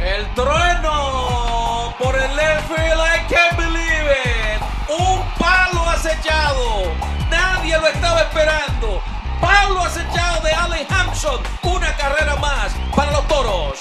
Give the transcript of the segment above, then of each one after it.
El trueno por el left I can't believe it. Un palo acechado. Nadie lo estaba esperando. Palo acechado de Allen Hampson. Una carrera más para los toros.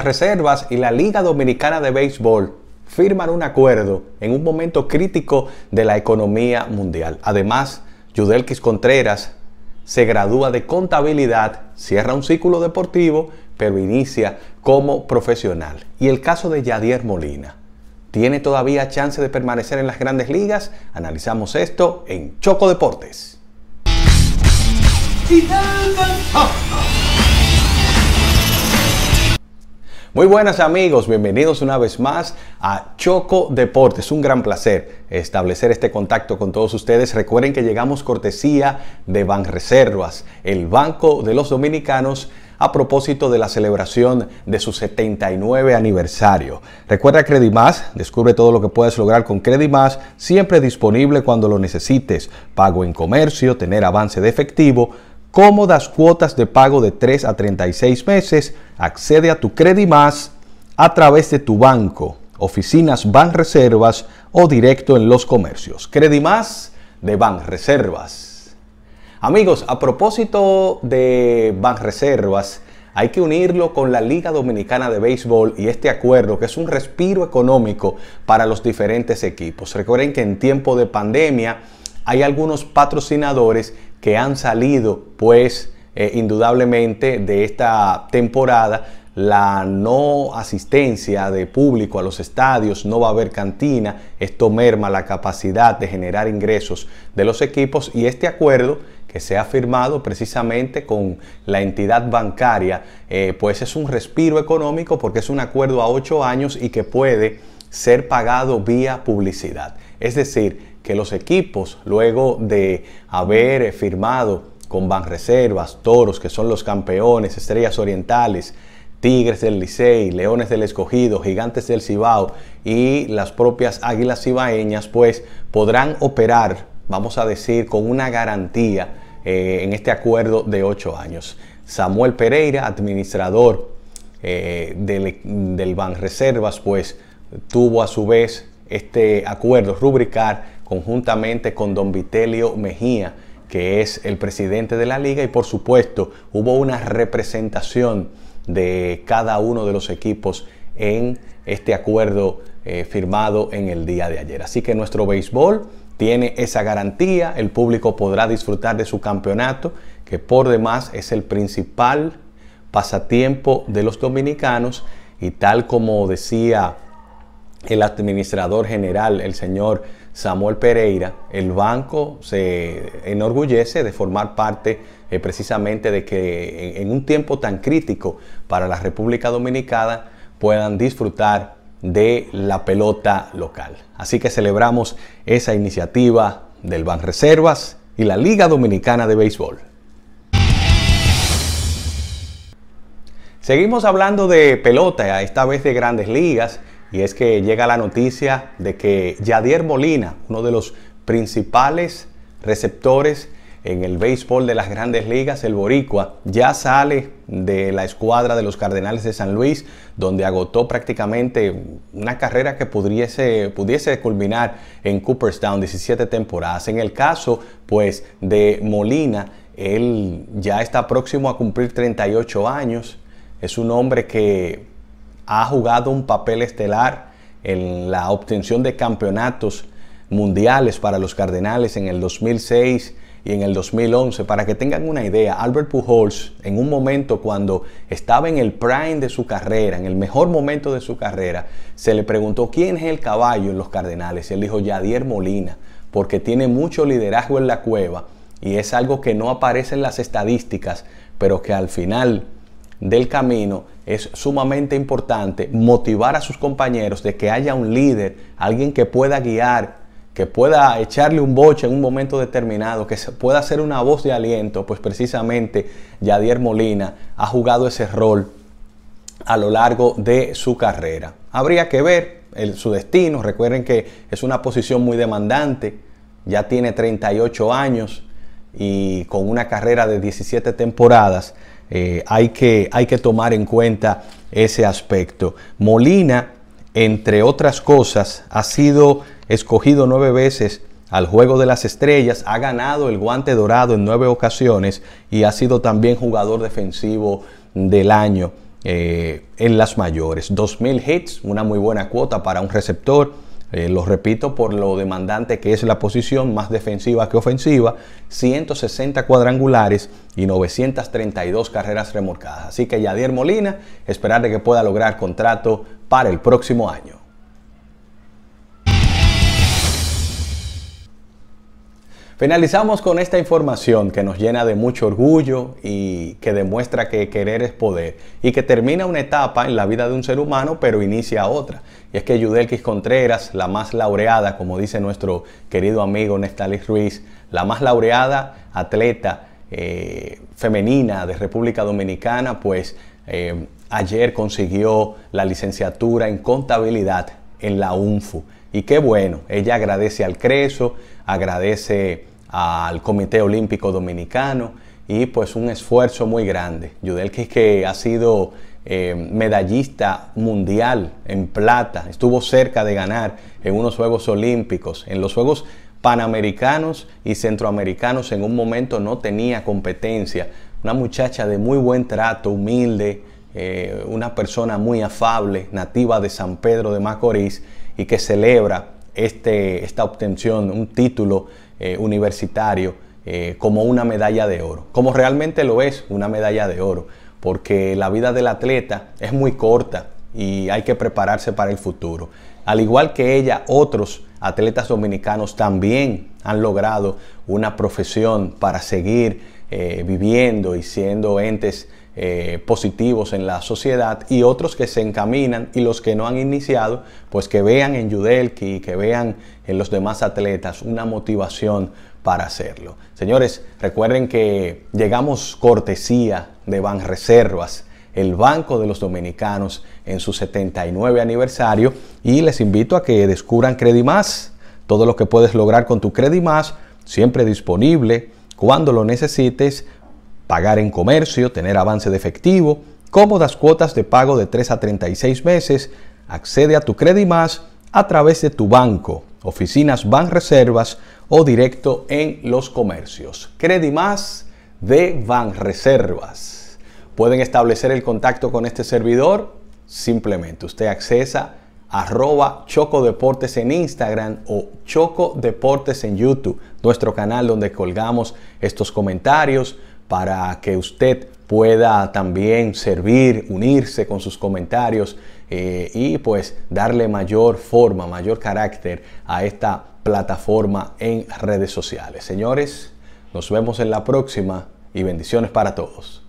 Reservas y la Liga Dominicana de Béisbol firman un acuerdo en un momento crítico de la economía mundial. Además, Yudelkis Contreras se gradúa de contabilidad, cierra un ciclo deportivo, pero inicia como profesional. Y el caso de Yadier Molina. ¿Tiene todavía chance de permanecer en las grandes ligas? Analizamos esto en Choco Deportes. Muy buenas amigos, bienvenidos una vez más a Choco Deportes. Un gran placer establecer este contacto con todos ustedes. Recuerden que llegamos cortesía de Banreservas, el Banco de los Dominicanos a propósito de la celebración de su 79 aniversario. Recuerda Credimás, descubre todo lo que puedes lograr con Credimás, siempre disponible cuando lo necesites. Pago en comercio, tener avance de efectivo, cómodas cuotas de pago de 3 a 36 meses. Accede a tu Credit Más a través de tu banco, oficinas Banreservas o directo en los comercios. Credit Más de Banreservas. Amigos, a propósito de Banreservas, hay que unirlo con la Liga Dominicana de Béisbol y este acuerdo que es un respiro económico para los diferentes equipos. Recuerden que en tiempo de pandemia hay algunos patrocinadores que han salido pues eh, indudablemente de esta temporada la no asistencia de público a los estadios, no va a haber cantina, esto merma la capacidad de generar ingresos de los equipos y este acuerdo que se ha firmado precisamente con la entidad bancaria, eh, pues es un respiro económico porque es un acuerdo a ocho años y que puede ser pagado vía publicidad. Es decir, que los equipos, luego de haber eh, firmado con Banreservas, Toros, que son los campeones, Estrellas Orientales, Tigres del Licey, Leones del Escogido, Gigantes del Cibao y las propias Águilas Cibaeñas, pues podrán operar, vamos a decir, con una garantía eh, en este acuerdo de ocho años. Samuel Pereira, administrador eh, del, e, del Banreservas, pues tuvo a su vez este acuerdo rubricar conjuntamente con don Vitelio Mejía, que es el presidente de la liga, y por supuesto hubo una representación de cada uno de los equipos en este acuerdo eh, firmado en el día de ayer. Así que nuestro béisbol tiene esa garantía, el público podrá disfrutar de su campeonato, que por demás es el principal pasatiempo de los dominicanos y tal como decía el administrador general, el señor Samuel Pereira, el banco se enorgullece de formar parte eh, precisamente de que en, un tiempo tan crítico para la República Dominicana puedan disfrutar de la pelota local. Así que celebramos esa iniciativa del Ban Reservas y la Liga Dominicana de Béisbol. Seguimos hablando de pelota, esta vez de grandes ligas y es que llega la noticia de que Yadier Molina, uno de los principales receptores en el béisbol de las grandes ligas, el Boricua, ya sale de la escuadra de los Cardenales de San Luis, donde agotó prácticamente una carrera que pudiese, pudiese culminar en Cooperstown, 17 temporadas. En el caso, pues, de Molina, él ya está próximo a cumplir 38 años. Es un hombre que ha jugado un papel estelar en la obtención de campeonatos mundiales para los Cardenales en el 2006 y en el 2011. Para que tengan una idea, Albert Pujols en un momento cuando estaba en el prime de su carrera, en el mejor momento de su carrera, se le preguntó quién es el caballo en los Cardenales. Y él dijo Yadier Molina, porque tiene mucho liderazgo en la cueva y es algo que no aparece en las estadísticas, pero que al final del camino, es sumamente importante motivar a sus compañeros de que haya un líder, alguien que pueda guiar, que pueda echarle un boche en un momento determinado, que se pueda ser una voz de aliento, pues precisamente Yadier Molina ha jugado ese rol a lo largo de su carrera. Habría que ver su destino, recuerden que es una posición muy demandante, ya tiene 38 años y con una carrera de 17 temporadas eh, hay, que, hay que tomar en cuenta ese aspecto. Molina, entre otras cosas, ha sido escogido nueve veces al Juego de las Estrellas, ha ganado el guante dorado en nueve ocasiones y ha sido también jugador defensivo del año eh, en las mayores. 2.000 hits, una muy buena cuota para un receptor los eh, lo repito por lo demandante que es la posición, más defensiva que ofensiva, 160 cuadrangulares y 932 carreras remolcadas. Así que Yadier Molina, esperar de que pueda lograr contrato para el próximo año. Finalizamos con esta información que nos llena de mucho orgullo y que demuestra que querer es poder y que termina una etapa en la vida de un ser humano pero inicia otra. Y es que Yudelkis Contreras, la más laureada, como dice nuestro querido amigo Nestalis Ruiz, la más laureada atleta eh, femenina de República Dominicana, pues eh, ayer consiguió la licenciatura en contabilidad en la UNFU y qué bueno, ella agradece al Creso, agradece al Comité Olímpico Dominicano y pues un esfuerzo muy grande. Yudelkis que ha sido eh, medallista mundial en plata, estuvo cerca de ganar en unos Juegos Olímpicos, en los Juegos Panamericanos y Centroamericanos en un momento no tenía competencia. Una muchacha de muy buen trato, humilde, eh, una persona muy afable, nativa de San Pedro de Macorís y que celebra este, esta obtención, un título eh, universitario, eh, como una medalla de oro, como realmente lo es una medalla de oro, porque la vida del atleta es muy corta y hay que prepararse para el futuro. Al igual que ella, otros atletas dominicanos también han logrado una profesión para seguir eh, viviendo y siendo entes eh, positivos en la sociedad y otros que se encaminan y los que no han iniciado, pues que vean en Yudelki y que vean en los demás atletas una motivación para hacerlo. Señores, recuerden que llegamos cortesía de Banreservas, el Banco de los Dominicanos en su 79 aniversario y les invito a que descubran Credimás, todo lo que puedes lograr con tu Credimás, siempre disponible cuando lo necesites pagar en comercio, tener avance de efectivo, cómodas cuotas de pago de 3 a 36 meses, accede a tu crédito a través de tu banco, oficinas Banreservas o directo en los comercios. Credimás de Banreservas. Pueden establecer el contacto con este servidor simplemente usted accesa arroba Choco en Instagram o Choco Deportes en YouTube, nuestro canal donde colgamos estos comentarios, para que usted pueda también servir, unirse con sus comentarios eh, y pues darle mayor forma, mayor carácter a esta plataforma en redes sociales. Señores, nos vemos en la próxima y bendiciones para todos.